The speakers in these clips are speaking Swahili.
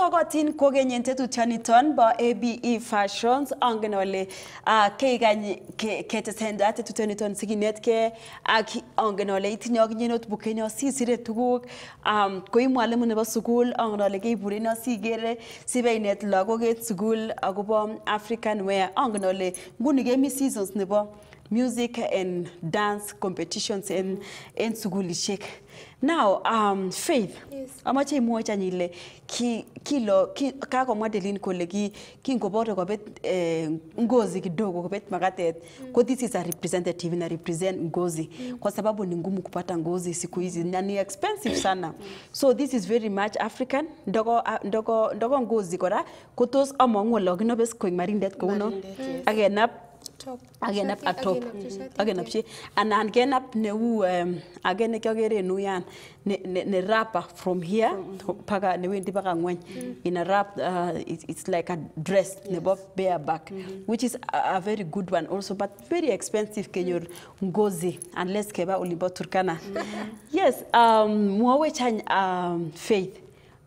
kotogotin kogeny en bo ABE Fashions angen ole uh, ah, keigany ketesentai tetutioniton sikinetkei ak angen ole itinye okinye notebook sisire tuguk um, koi mwalimu nebo sukul angen ole keiburen sigere sibeinet lagok en sukul akobo African wear angen ole nguni kemi seasons nebo music and dance competitions en, suguli sugulishek. Now, um, Faith, yes. amache imwacha ile ki, kilo ki, kakomwa Delin kole ki, kingobore kobet eh, ngozi kidogo kobet makatet mm. ko this is a representative na represent ngozi mm. kwa sababu ni ngumu kupata ngozi siku hizi na ni expensive sana mm. so this is very much African ndoko ah, ndoko ndoko ngozi kora kutos among'u ole kakinobe koik marindet kouno mm. akenap akenap atop akenap she anan kenap neu ake nekiokere en uyan ne um, rapa from here paka newendi paka ngweny mm. in a wrap uh, it, it's like a dress yes. nebo bareback mm mm-hmm. which is a, very good one also but very expensive kenyor mm. ngozi unless keba olimbo Turkana mm. yes um, mwowech any um, faith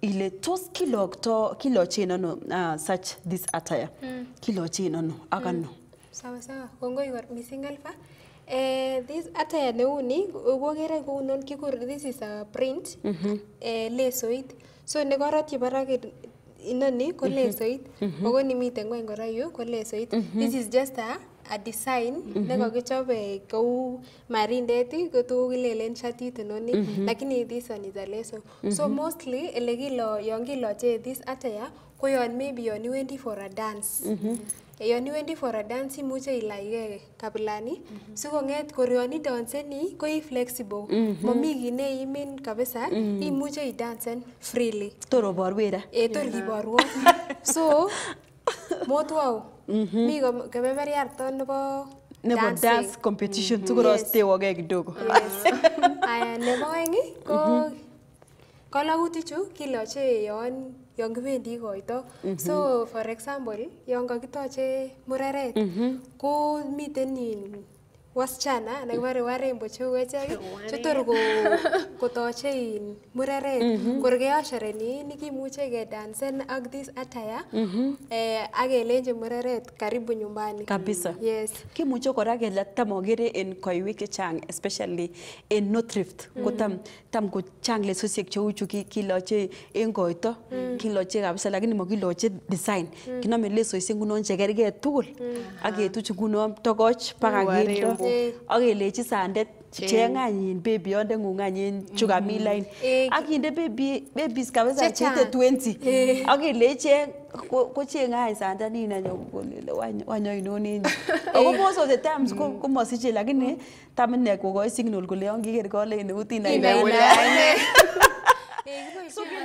ile tos kilokto kilochin ano uh, such this attire mm. kilochin ano ak mm sawa sawa kongoi missing alpha Eh, this ata ya neuni kokere kounon kikur this is a print mm -hmm. eh, lesoit so nekorotyi barak inoni ko mhm. lesoit mm -hmm. ako nimiten ngweny kora yu ko lesoit mm -hmm. this is just a, a design mm -hmm. nekokichop kou marindet kotu kilelen shatit inoni mm -hmm. lakini this one is a leso mm -hmm. so mhm. mostly elekilo yon kiloche this attire ko yon maybe yon iwendi for a dance mhm. mm -hmm yon iwendi for a dance imuche ilaigee kabilani mm -hmm. sikong'et kor yon idanseni ko i flexible mm -hmm. momi kit neimin kabisa mm -hmm. imuche idansen freely tor oborwera e, eh, tor kiborwon so motwau mm -hmm. mi kebeberiarto nebo nebo dance competition mm -hmm. sikorostewogee kidogo yes. aya nebo oeng ko mm -hmm. kolokutichu kiloche yon Yang kibendi koito mm -hmm. so for example yon kita mureret mm -hmm. ko miten ni. wasichana nekibore warembo cheu echek chetor kotoche in mureret mhm. kor ni nikimuche kedansen ak this attire mhm. eh ak kelenji mureret karibu nyumbani kabisa yes kimuche kora kele tam okere en koiwek chechang especially en North Rift ko mhm. tam tam ko chang lesoshek cheu chu kiloche en koito kiloche kabisa lakini mokiloche design kinome lesoishek ngunon chekergee tugul ak ketuchi ngunon tokoch baka keldo Eh. ak kelechi sandet eh. cheng anyin bebionde ngung anyin mm-hmm. chu kami lain eh. ak kinde baby babies kabisa chete 20 ak kelechi any sanda nina nyo ako most of the times ko mm-hmm. lakini mm-hmm. tam kokoi signal kole yon kiker kolen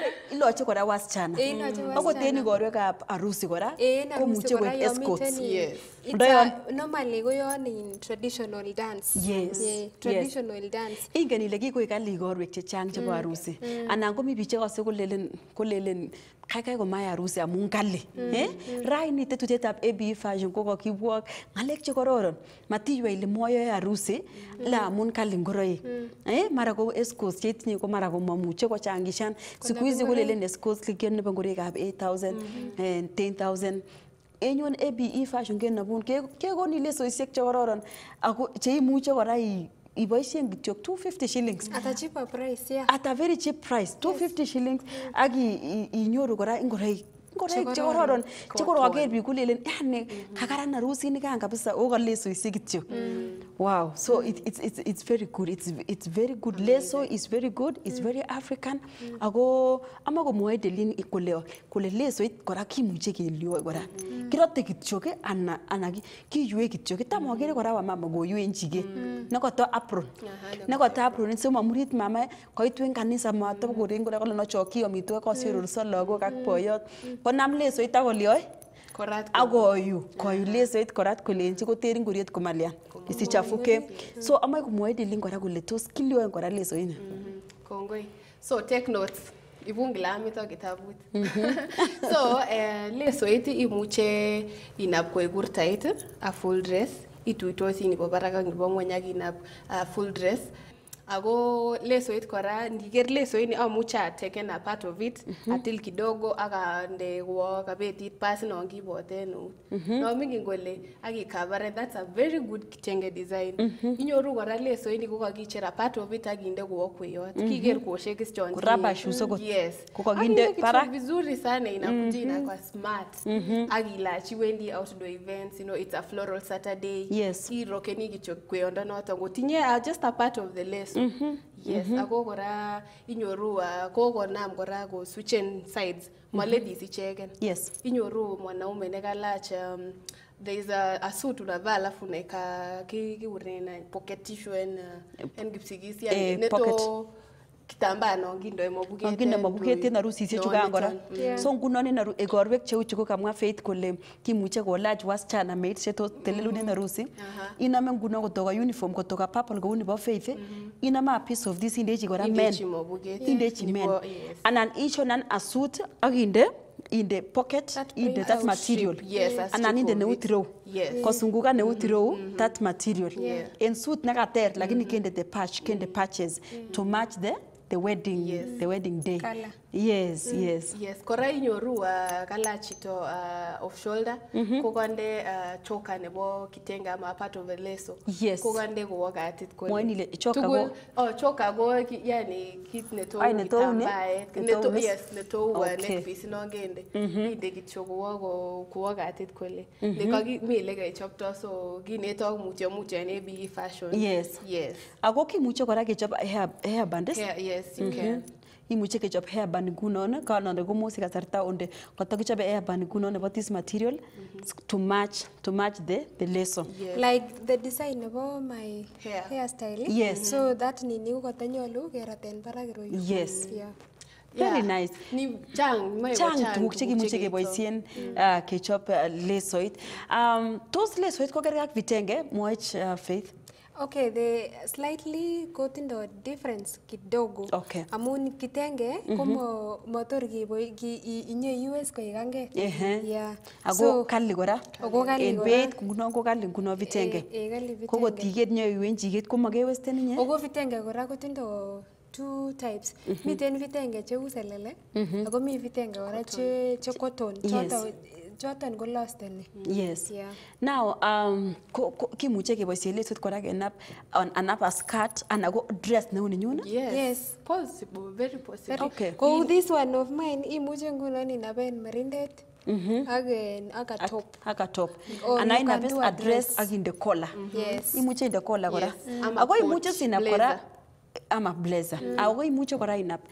Eh, iloche kora wasichana eh, akot en ab arusi kora eh, komuche koik escorts ko yon in ingen ile kikoik kali ikorwek chechang chebo mm. arusi mm. anan komi biik chekose kolelen kaikai komaya harusi amun kali mm. eh? Mm. raini tetutietab ABE fashion kokakibwok ng'alek chekororon matiwe ile moyoe harusi mm. la amun kali ngoroik mm. eh? mara ko escorts cheitinye ko mara komamuche kochangishan siku hizi kolelen escorts likion nebo ngoroikab 8000 mm -hmm. eh, 10000 enyon ABE fashion kenobun kekonin lesoisiek chekororon ako cheimuche kora iboisien kityok 250 shillings at a cheaper price yeah. at a very cheap price 250 yes. shillings mm. ak inyoru kora ingoroik ngoroik chekororon chekor kaker biik kolelen yani mm-hmm. kakaran arusit kabisa oo kityo mm. Wow. So mm. it, it's, it's, it's very good. It's, it's very good. Amazing. Leso mm. is very good. It's mm. very African. Mm. Ako ama to Delin kole kole leso it kora kimuche keliwe kora. Mm. Kirote kityoke ana ana kiyue kityoke. Tam mm. ogere kora wa mama koyue njike. Mm. to apron. Nakoto apron so mamurit mama koitwen kanisa matop mm. koren kora kole nochoki omitwe kosirurso lagok ak boyot. Konam leso it akolyoe. Korat akoyu koyu lesoit korat kolenji koter ngoriet komalian isichafuke so amai kumwaidilin kora kole tos kilyoen kora ina mm-hmm. kongoi so take notes ibun kitabut mm-hmm. so eh, lesoit imuche inap koek kurtait a full dress ituitosi nebo barak ak nebo ngweny ak inap full dress ako lesoit kora ndiker lesoini amuche oh, ateken a part of it mm -hmm. atil kidogo akande wo kabetit pasi non kibote eut mm -hmm. no mingin kole akikabare that's a very good kitenge design mm -hmm. inyoru kora lesoini kokakicher a part of it akinde kuwo kweyot mm -hmm. kiker kwoshek is chon rubber shoes okot mm-hmm. yes kokakinde parak vizuri sana inakuja mm -hmm. inakuwa mhm. smart mm -hmm. akilachi wendi outdoor events you know it's a floral saturday yes irokeni kityo kweyondo noton kotinye uh, just a part of the lace Mm-hmm. yes mm ako kora inyoru uh, kokonam kora ko sides ma mm-hmm. ladies inyoru mwanaume nekalach um, there is a, a unavaa alafu naika kiurene ki, uh, en, uh, en kipsigisi yani eh, kitambano kindoi mobuket kindoi mobuket en harusisie no, chukan kora yeah. so ngunon en igorwek cheu chu kokamwa Faith kole kimuche kolach wasichana maids chetos telelun en harusi mm -hmm. inome ngunon kotoka uniform kotoka purple kou nebo Faith mm -hmm. piece of this indechi kora men indechi men anan ichonan a suit akinde in the pocket that in the that material yes, anan in the neut row yes. kosunguka neut row mm -hmm. Mm-hmm. that material yeah. en suit nekater lakini mm -hmm. kende the patch kende mm-hmm. patches mm -hmm. to match the the wedding, yes. the wedding day. Color. yes mm, yes yes kora inyoru uh, kala chito uh, off shoulder mm -hmm. kokonde uh, choka nebo kitenga ama part of the leso yes. kokonde kowo atit kwa mwani le choka ko oh choka ki, yani kit netou ai netou ne neto yes netou uh, okay. uh, no gende mm -hmm. inde kityo kowo atit kwa mm-hmm. le mm -hmm. nekagi mi ile kechopto so kinetok mutyo mutyo en AB fashion yes yes ako kimuche kora kechop hair hair bands hair, yes you mm -hmm. can imuche kechop hairband ngunon kanole komose kasarta onde kotokichope hairband ngunon nebo this material mm -hmm. to match to match the the lesson yes. like the design nebo my hair, hairstyle yes. Mm -hmm. so that ko tanyolu keraten barak iroyu yes yeah. very nice ni chang chang tuguk chekimuche keboisien mm. uh, kechop uh, lesoit um tos lesoit kokergei ak vitenge mwach uh, faith Okay, they slightly kotindo difference kidogo okay. amun kitenge mm -hmm. komotor inye US koik ange yeah. ako so, kali kora en beit ngunon ko kali ngunon vitenge eh, eh, ko kot iket nyoiwen chiket komokewesten inye ako vitenge kora kotindo two types mm -hmm. miten vitenge cheu selele mm -hmm. ako mi vitenge kora che, che cotton yes. choto Choton ko lost any. Yes. Yeah. Now, um, ko, ko, kimuche keboisien lesut kora kenap an upper skirt ana ko dress neu ninyun? Yes. yes. Possible, very possible. Okay. Ko Kou this one of mine imuche ngunon inaben merindet. Mm -hmm. ak ak a top ak a top ana ina best address ak the collar mm -hmm. yes imuche inde collar kora yes. mm. ako imuche sinap kora ama blazer mm. ako imuche kora inap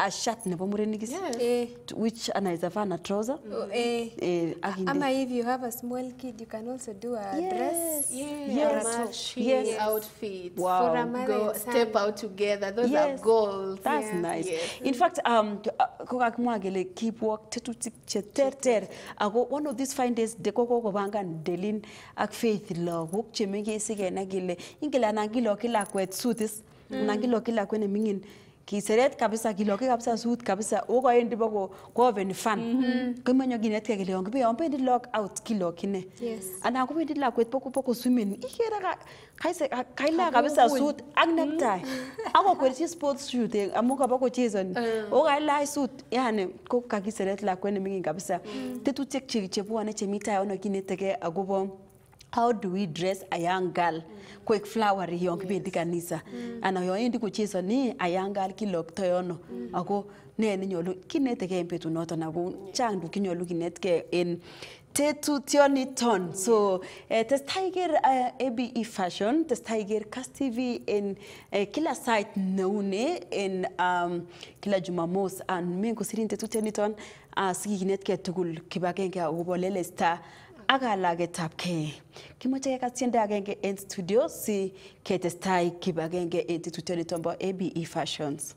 a shirt nebo murenik yes. eh. which anaweza vaa na trouser mm. -hmm. eh. eh, ah, ama if you have a small kid you can also do a yes. dress yes. yes. or a match yes. outfit wow. for a Go, step out together those yes. are goals that's yeah. nice yes. in fact um uh, kokakimwa kele kibwok tetutik cheterter ago one of these fine days de kokokobangan delin ak faith lagok chemengech sikenai kele ingele anan kilokyi lakwet sutis mm. anan kilokyi lakwet neming'in kiseret kabisa kiloki kabisa suit kabisa okoendi boko koven fan mm -hmm. komonyo kinetkei kele yon kibe yon bendi log out kiloki ne yes. anan kobendi lakwet boko boko swimming ikera ka, kaise kaila kabisa suit ak mhm. necktie mm. si sports suit shoot amu kabokochesoni uh. Eh. okailach suit yani ko kakiseret lakwet mingi kabisa tetu mm. chiri chebwane chemi chemita ono kinetekei akobo how do we dress a young girl mm. kwek flower yon yes. kibendi kanisa mm. ana yon endi kochesoni a young girl kiloktoy ono mm. ako ne nenyolu kinetegei en betunoton ako chang tuguk chenyolu kinetkei en tetutyoniton so eh, testai iker uh, eh, ABE Fashion, testai tiger Cast TV in eh, kila site neune in um, kila Jumamos and ah, mengosirin tetutyoniton uh, ah, sikikinetkei tugul kibagenge akobo star ak kalagetab gee kimoche kekas tiendo agenge en studio si ketestai kibagenge en tututyoniton bo ABE Fashions.